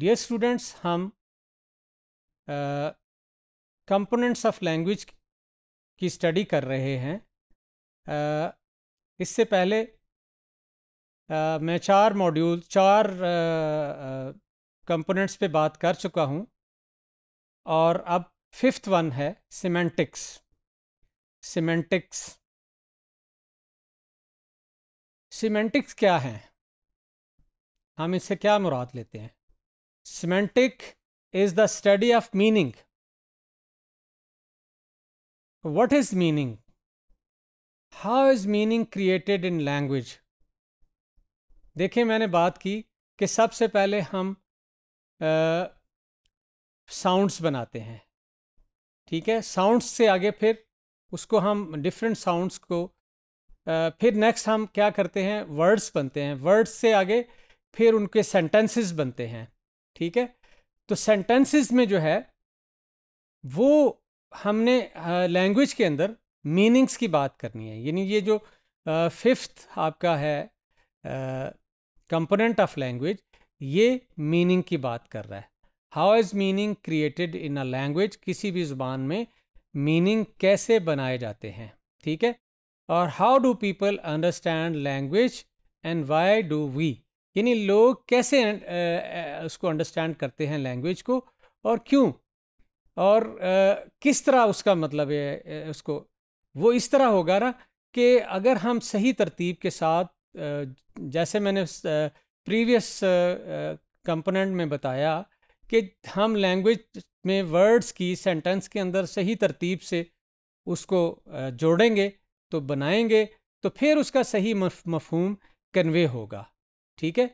Dear students हम components of language की study कर रहे हैं uh, इससे पहले uh, मैं चार मॉड्यूल चार कंपोनेंट्स uh, पे बात कर चुका हूँ और अब फिफ्थ वन है सिमेंटिक्स सिमेंटिक्स सीमेंटिक्स क्या है हम इससे क्या मुराद लेते हैं Semantic is the study of meaning. What is meaning? How is meaning created in language? देखिए मैंने बात की कि सबसे पहले हम साउंड्स बनाते हैं ठीक है साउंड्स से आगे फिर उसको हम डिफरेंट साउंड्स को आ, फिर नेक्स्ट हम क्या करते हैं वर्ड्स बनते हैं वर्ड्स से आगे फिर उनके सेंटेंसेस बनते हैं ठीक है तो सेंटेंसेस में जो है वो हमने लैंग्वेज के अंदर मीनिंग्स की बात करनी है यानी ये जो फिफ्थ आपका है कंपोनेंट ऑफ लैंग्वेज ये मीनिंग की बात कर रहा है how is meaning created in a language किसी भी ज़ुबान में मीनिंग कैसे बनाए जाते हैं ठीक है और how do people understand language and why do we यानी लोग कैसे उसको अंडरस्टैंड करते हैं लैंग्वेज को और क्यों और किस तरह उसका मतलब है उसको वो इस तरह होगा ना कि अगर हम सही तरतीब के साथ जैसे मैंने प्रीवियस कंपोनेंट में बताया कि हम लैंग्वेज में वर्ड्स की सेंटेंस के अंदर सही तरतीब से उसको जोड़ेंगे तो बनाएंगे तो फिर उसका सही मफहूम कन्वे होगा ठीक है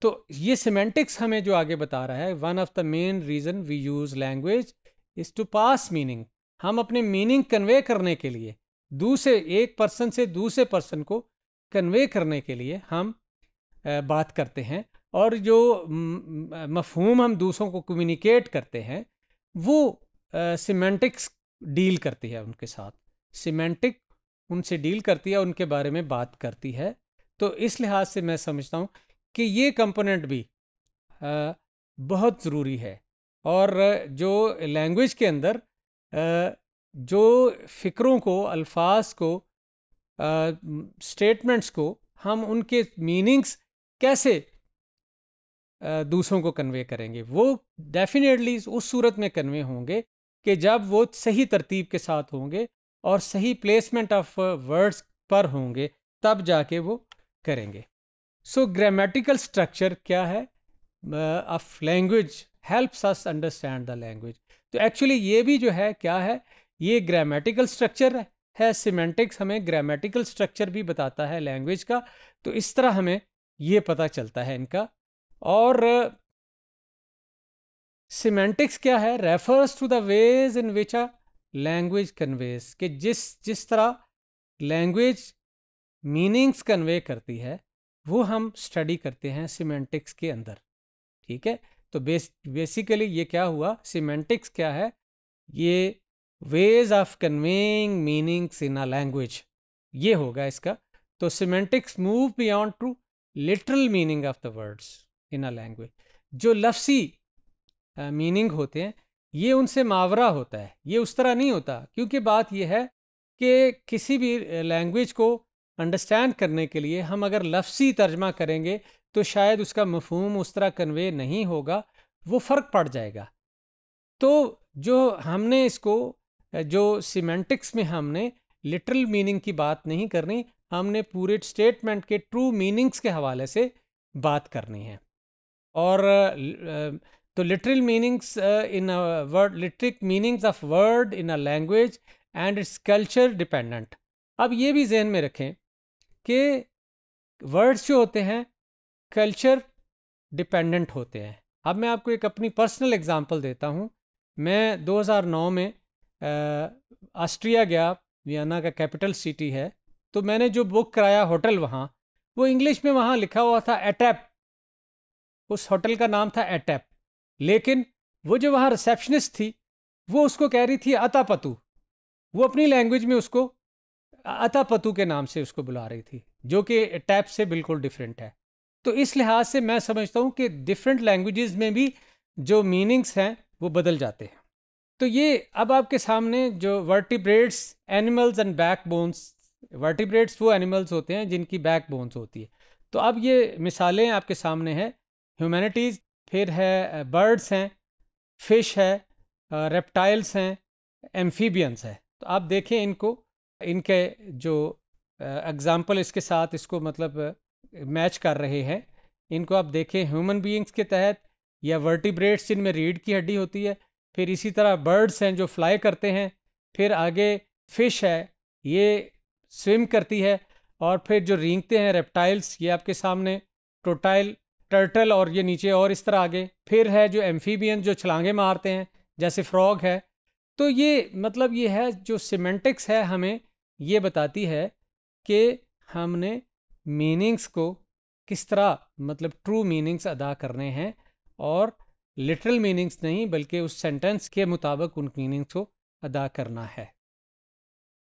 तो ये सिमेंटिक्स हमें जो आगे बता रहा है one of the main reason we use language is to pass meaning हम अपने मीनिंग कन्वे करने के लिए दूसरे एक पर्सन से दूसरे पर्सन को कन्वे करने के लिए हम बात करते हैं और जो मफहूम हम दूसरों को कम्युनिकेट करते हैं वो सिमेंटिक्स डील करती है उनके साथ सिमेंटिक उनसे डील करती है उनके बारे में बात करती है तो इस लिहाज से मैं समझता हूँ कि ये कंपोनेंट भी आ, बहुत ज़रूरी है और जो लैंग्वेज के अंदर आ, जो फ़िक्रों को अल्फाज को स्टेटमेंट्स को हम उनके मीनिंग्स कैसे दूसरों को कन्वे करेंगे वो डेफिनेटली उस सूरत में कन्वे होंगे कि जब वो सही तरतीब के साथ होंगे और सही प्लेसमेंट ऑफ वर्ड्स पर होंगे तब जाके वो करेंगे सो ग्रामेटिकल स्ट्रक्चर क्या है of language helps us understand the language तो एक्चुअली ये भी जो है क्या है ये ग्रामेटिकल स्ट्रक्चर है सीमेंटिक्स हमें ग्रामेटिकल स्ट्रक्चर भी बताता है लैंग्वेज का तो इस तरह हमें ये पता चलता है इनका और सीमेंटिक्स क्या है refers to the ways in which a language conveys कि जिस जिस तरह लैंग्वेज मीनिंग्स कन्वे करती है वो हम स्टडी करते हैं सीमेंटिक्स के अंदर ठीक है तो बेस बेसिकली ये क्या हुआ सीमेंटिक्स क्या है ये ways of conveying meanings in a language ये होगा इसका तो semantics move beyond to literal meaning of the words in a language जो लफ्सी मीनिंग uh, होते हैं ये उनसे मावरा होता है ये उस तरह नहीं होता क्योंकि बात यह है कि किसी भी लैंग्वेज को अंडरस्टैंड करने के लिए हम अगर लफ्सी तर्जमा करेंगे तो शायद उसका मफहम उस तरह कन्वे नहीं होगा वो फ़र्क पड़ जाएगा तो जो हमने इसको जो सीमेंटिक्स में हमने लिटरल मीनिंग की बात नहीं करनी हमने पूरे स्टेटमेंट के ट्रू मीनिंग्स के हवाले से बात करनी है और तो literal meanings in word literal meanings of word in a language and it's culture dependent अब ये भी जहन में रखें कि वर्ड्स जो होते हैं कल्चर डिपेंडेंट होते हैं अब मैं आपको एक अपनी पर्सनल एग्जांपल देता हूँ मैं 2009 में ऑस्ट्रिया गया वियना का कैपिटल सिटी है तो मैंने जो बुक कराया होटल वहाँ वो इंग्लिश में वहाँ लिखा हुआ था एटैप उस होटल का नाम था एटैप लेकिन वो जो वहाँ रिसेप्शनिस्ट थी वो उसको कह रही थी अतापतु वो अपनी लैंग्वेज में उसको अतापतु के नाम से उसको बुला रही थी जो कि टैप से बिल्कुल डिफरेंट है तो इस लिहाज से मैं समझता हूँ कि डिफरेंट लैंग्वेजेस में भी जो मीनिंग्स हैं वो बदल जाते हैं तो ये अब आपके सामने जो vertebrates animals and back bones vertebrates वो एनिमल्स होते हैं जिनकी बैक बोन्स होती है तो अब ये मिसालें आपके सामने हैं ह्यूमैनिटीज़ फिर है बर्ड्स हैं फिश है रेप्टाइल्स हैं एम्फीबियंस है तो आप देखें इनको इनके जो एग्ज़ाम्पल इसके साथ इसको मतलब मैच कर रहे हैं इनको आप देखें ह्यूमन बीइंग्स के तहत या वर्टिब्रेट्स जिनमें रीढ़ की हड्डी होती है फिर इसी तरह बर्ड्स हैं जो फ्लाई करते हैं फिर आगे फिश है ये स्विम करती है और फिर जो रींगते हैं रेप्टाइल्स ये आपके सामने टोटाइल टर्टल और ये नीचे और इस तरह आगे फिर है जो एम्फीबियन जो छलांगे मारते हैं जैसे फ्रॉग है तो ये मतलब ये है जो सीमेंटिक्स है हमें ये बताती है कि हमने मीनिंग्स को किस तरह मतलब ट्रू मीनिंग्स अदा करने हैं और लिटरल मीनिंग्स नहीं बल्कि उस सेंटेंस के मुताबिक उन मीनिंग्स को अदा करना है